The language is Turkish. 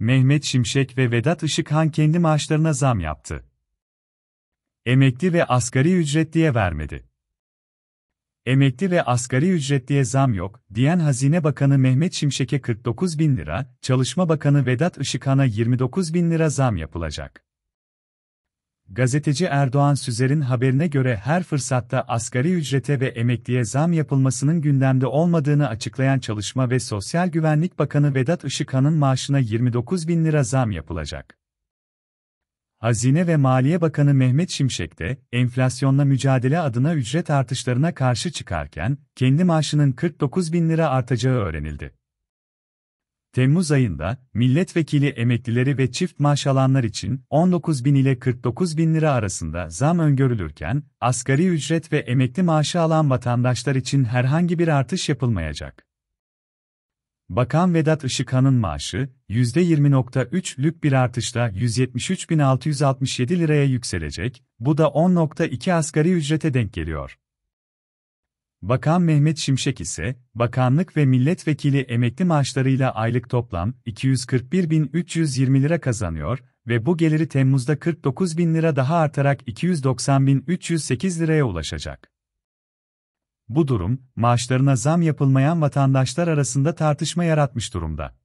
Mehmet Şimşek ve Vedat Işıkhan kendi maaşlarına zam yaptı. Emekli ve asgari ücretliye vermedi. Emekli ve asgari ücretliye zam yok, diyen Hazine Bakanı Mehmet Şimşek'e 49 bin lira, Çalışma Bakanı Vedat Işıkhan'a 29 bin lira zam yapılacak. Gazeteci Erdoğan Süzer'in haberine göre her fırsatta asgari ücrete ve emekliye zam yapılmasının gündemde olmadığını açıklayan Çalışma ve Sosyal Güvenlik Bakanı Vedat Işıkhan'ın maaşına 29 bin lira zam yapılacak. Hazine ve Maliye Bakanı Mehmet Şimşek de, enflasyonla mücadele adına ücret artışlarına karşı çıkarken, kendi maaşının 49 bin lira artacağı öğrenildi. Temmuz ayında, milletvekili emeklileri ve çift maaş alanlar için 19 bin ile 49 bin lira arasında zam öngörülürken, asgari ücret ve emekli maaşı alan vatandaşlar için herhangi bir artış yapılmayacak. Bakan Vedat Işıkhan'ın maaşı, %20.3'lük bir artışla 173.667 liraya yükselecek, bu da 10.2 asgari ücrete denk geliyor. Bakan Mehmet Şimşek ise, bakanlık ve milletvekili emekli maaşlarıyla aylık toplam 241.320 lira kazanıyor ve bu geliri Temmuz'da 49.000 lira daha artarak 290.308 liraya ulaşacak. Bu durum, maaşlarına zam yapılmayan vatandaşlar arasında tartışma yaratmış durumda.